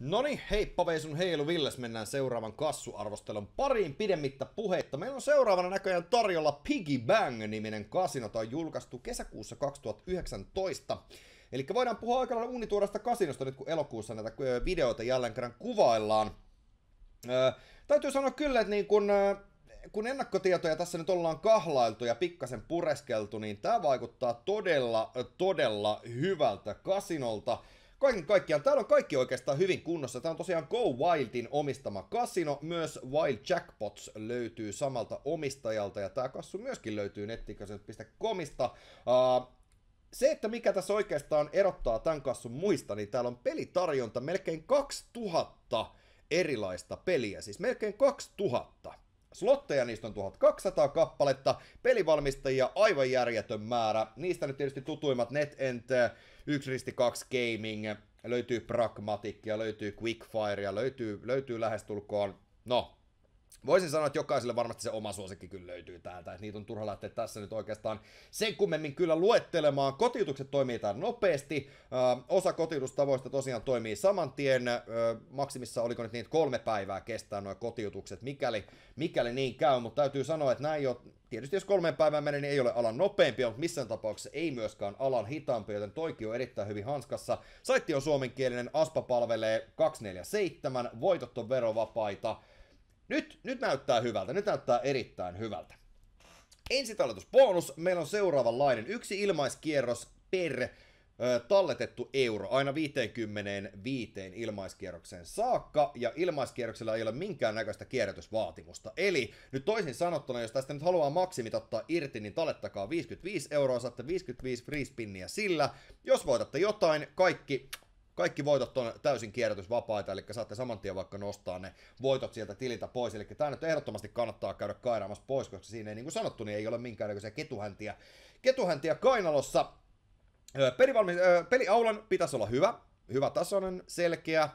No niin, heippa Paveisun Heilu Villes, mennään seuraavan kassuarvostelun pariin pidemmittä puheitta. Meillä on seuraavana näköjään tarjolla Piggy Bang-niminen kasino, tai julkaistu kesäkuussa 2019. Eli voidaan puhua aika lailla unituorasta kasinosta nyt, kun elokuussa näitä videoita jälleen kerran kuvaillaan. Öö, täytyy sanoa kyllä, että niin kun, kun ennakkotietoja tässä nyt ollaan kahlailtu ja pikkasen pureskeltu, niin tämä vaikuttaa todella, todella hyvältä kasinolta. Kaiken kaikkiaan täällä on kaikki oikeastaan hyvin kunnossa. Tämä on tosiaan Go Wildin omistama kasino. Myös Wild Jackpots löytyy samalta omistajalta ja tämä kassu myöskin löytyy nettikasinot.comista. Uh, se, että mikä tässä oikeastaan erottaa tämän kassun muista, niin täällä on pelitarjonta melkein 2000 erilaista peliä, siis melkein 2000. Slotteja niistä on 1200 kappaletta, pelivalmistajia aivan järjetön määrä. Niistä nyt tietysti tutuimmat NetEnt, 1 2 Gaming, löytyy Pragmatic ja löytyy Quickfire ja löytyy, löytyy lähestulkoon, no Voisin sanoa, että jokaiselle varmasti se oma suosikki kyllä löytyy täältä, niitä on turha lähteä tässä nyt oikeastaan sen kummemmin kyllä luettelemaan. Kotiutukset toimii tämän nopeasti, ö, osa kotiutustavoista tosiaan toimii saman tien, ö, maksimissa oliko nyt niitä kolme päivää kestää nuo kotiutukset, mikäli, mikäli niin käy, mutta täytyy sanoa, että näin jo, tietysti jos kolmeen päivään menee, niin ei ole alan nopeampi, mutta missään tapauksessa ei myöskään alan hitaampi, joten toikin on erittäin hyvin hanskassa. Saitti on suomenkielinen, Aspa palvelee 247, voitot on verovapaita, nyt, nyt näyttää hyvältä, nyt näyttää erittäin hyvältä. Ensitalletusbonus, meillä on seuraavanlainen yksi ilmaiskierros per talletettu euro aina 55 ilmaiskierrokseen saakka, ja ilmaiskierroksella ei ole minkäännäköistä kierrätysvaatimusta. Eli nyt toisin sanottuna, jos tästä nyt haluaa maksimit ottaa irti, niin tallettakaa 55 euroa, saatte 55 free spinniä sillä. Jos voitatte jotain, kaikki kaikki voitot on täysin kierrätysvapaita, eli saatte saman tien vaikka nostaa ne voitot sieltä tililtä pois. Eli tämä nyt ehdottomasti kannattaa käydä kairaamassa pois, koska siinä ei, niin kuin sanottu, niin ei ole minkäännäköisiä ketuhäntiä, ketuhäntiä kainalossa. Pelivalmi, peliaulan pitäisi olla hyvä, hyvä tasoinen, selkeä,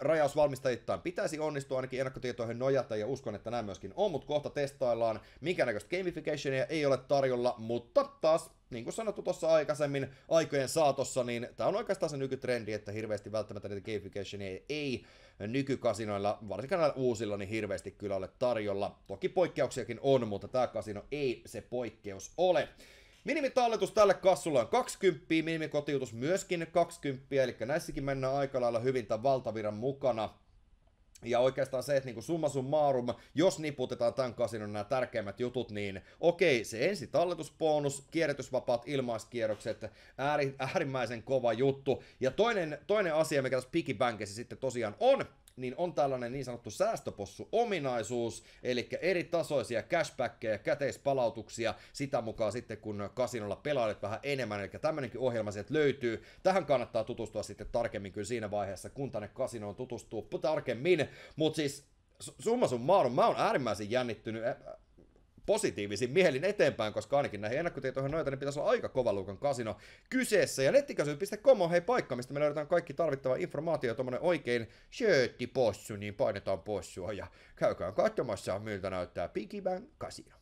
rajausvalmistajittain pitäisi onnistua ainakin ennakkotietoihin nojata ja uskon, että näin myöskin on, mutta kohta testaillaan, minkä näköistä gamificationia ei ole tarjolla, mutta taas niin kuin sanottu tuossa aikaisemmin aikojen saatossa, niin tämä on oikeastaan se nykytrendi, että hirveästi välttämättä niitä gamificationia ei, ei nykykasinoilla, varsinkaan näillä uusilla, niin hirveästi kyllä ole tarjolla. Toki poikkeuksiakin on, mutta tämä kasino ei se poikkeus ole. Minimitalletus tälle kassulla on 20, minimikotiutus myöskin 20, eli näissäkin mennään aika lailla hyvin tämän valtaviran mukana. Ja oikeastaan se, että kuin niinku summa summarum, jos niputetaan tämän kasinon nämä tärkeimmät jutut, niin okei, se ensi talletusbonus, kierrätysvapaat ilmaiskierrokset, ääri, äärimmäisen kova juttu. Ja toinen, toinen asia, mikä tässä pikibänkessä sitten tosiaan on, niin on tällainen niin sanottu säästöpossu-ominaisuus, eli eri tasoisia cashbackkejä, käteispalautuksia sitä mukaan sitten, kun kasinolla pelailet vähän enemmän, eli tämmöinenkin ohjelma sieltä löytyy. Tähän kannattaa tutustua sitten tarkemmin kyllä siinä vaiheessa, kun tänne kasinoon tutustuu tarkemmin, mutta siis summa summarum, mä oon äärimmäisen jännittynyt, positiivisin mielin eteenpäin, koska ainakin näihin ennakkotietoihin noita, niin pitäisi olla aika kova luokan kasino kyseessä. Ja nettikäsy.com on hei paikka, mistä me löydetään kaikki tarvittava informaatio, tuommoinen oikein shirtti possu, niin painetaan possua ja käykää katsomassa, miltä näyttää Piggy Bang Casino.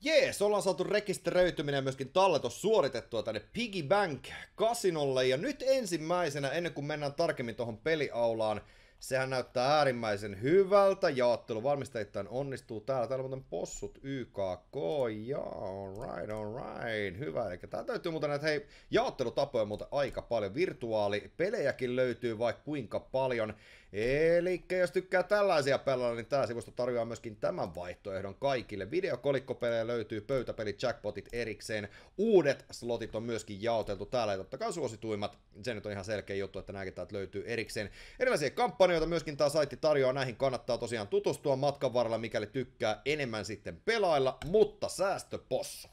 Jees, ollaan saatu rekisteröityminen ja myöskin talletus suoritettua tänne Piggy Bank kasinolle. Ja nyt ensimmäisenä, ennen kuin mennään tarkemmin tuohon peliaulaan, Sehän näyttää äärimmäisen hyvältä Jaottelu valmistajittain onnistuu täällä. Täällä on muuten possut YKK. right alright, alright. Hyvä. Eli tää täytyy muuten näitä, hei, jaottelutapoja muuten aika paljon. Virtuaalipelejäkin löytyy vaikka kuinka paljon. Eli jos tykkää tällaisia pelata, niin tämä sivusto tarjoaa myöskin tämän vaihtoehdon kaikille. Videokolikkopelejä löytyy pöytäpeli jackpotit erikseen. Uudet slotit on myöskin jaoteltu täällä, ja totta kai suosituimmat. Se nyt on ihan selkeä juttu, että nämäkin täältä löytyy erikseen. Erilaisia kampanjoita myöskin tämä saitti tarjoaa, näihin kannattaa tosiaan tutustua matkan varrella, mikäli tykkää enemmän sitten pelailla, mutta säästöpossu.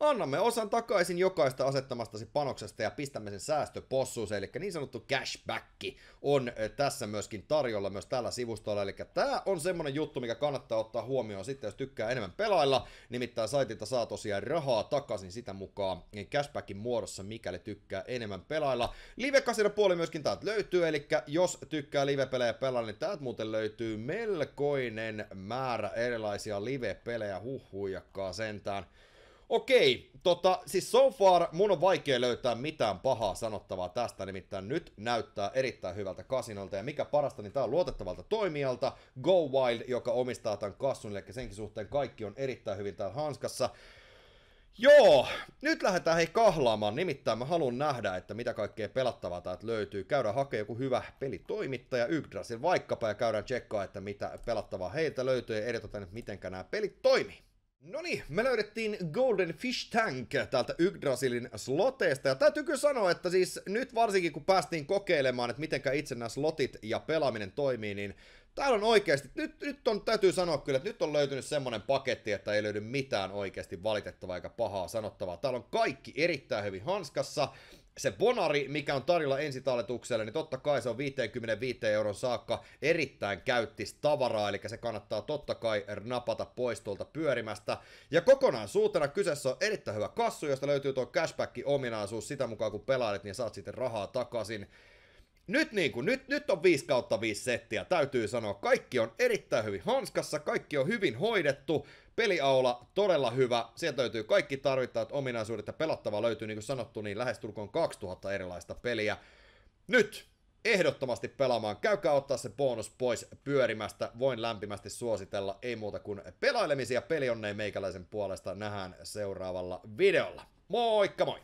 Annamme osan takaisin jokaista asettamastasi panoksesta ja pistämme sen säästöpossuus, eli niin sanottu cashback on tässä myöskin tarjolla myös tällä sivustolla. Eli tämä on semmonen juttu, mikä kannattaa ottaa huomioon sitten, jos tykkää enemmän pelailla. Nimittäin saitilta saa tosiaan rahaa takaisin sitä mukaan cashbackin muodossa, mikäli tykkää enemmän pelailla. live puoli myöskin täältä löytyy, eli jos tykkää live-pelejä pelailla, niin täältä muuten löytyy melkoinen määrä erilaisia live-pelejä, huhhuijakkaa sentään. Okei, tota, siis so far mun on vaikea löytää mitään pahaa sanottavaa tästä, nimittäin nyt näyttää erittäin hyvältä kasinolta, ja mikä parasta, niin tää on luotettavalta toimijalta, Go Wild, joka omistaa tämän kassun, eli senkin suhteen kaikki on erittäin hyvin täällä hanskassa. Joo, nyt lähdetään hei kahlaamaan, nimittäin mä haluan nähdä, että mitä kaikkea pelattavaa täältä löytyy. Käydään hakemaan joku hyvä pelitoimittaja Yggdrasil vaikkapa ja käydään tsekkaa, että mitä pelattavaa heiltä löytyy ja edetetään, että mitenkä nämä pelit toimii. No niin, me löydettiin Golden Fish Tank täältä Yggdrasilin sloteista, ja täytyy kyllä sanoa, että siis nyt varsinkin kun päästiin kokeilemaan, että mitenkä itse nämä slotit ja pelaaminen toimii, niin täällä on oikeasti, nyt, nyt on, täytyy sanoa kyllä, että nyt on löytynyt semmonen paketti, että ei löydy mitään oikeasti valitettavaa eikä pahaa sanottavaa. Täällä on kaikki erittäin hyvin hanskassa, se bonari, mikä on tarjolla ensitalletukselle, niin totta kai se on 55 euron saakka erittäin käyttis tavaraa, eli se kannattaa totta kai napata pois tuolta pyörimästä. Ja kokonaan suutena kyseessä on erittäin hyvä kassu, josta löytyy tuo cashback-ominaisuus sitä mukaan kun pelaat, niin saat sitten rahaa takaisin nyt, niin kuin, nyt, nyt on 5 kautta 5 settiä, täytyy sanoa. Kaikki on erittäin hyvin hanskassa, kaikki on hyvin hoidettu, peliaula todella hyvä, sieltä löytyy kaikki tarvittavat ominaisuudet ja pelattava löytyy, niin kuin sanottu, niin lähestulkoon 2000 erilaista peliä. Nyt ehdottomasti pelaamaan. Käykää ottaa se bonus pois pyörimästä. Voin lämpimästi suositella. Ei muuta kuin pelailemisia pelionneen meikäläisen puolesta. Nähdään seuraavalla videolla. Moikka moi!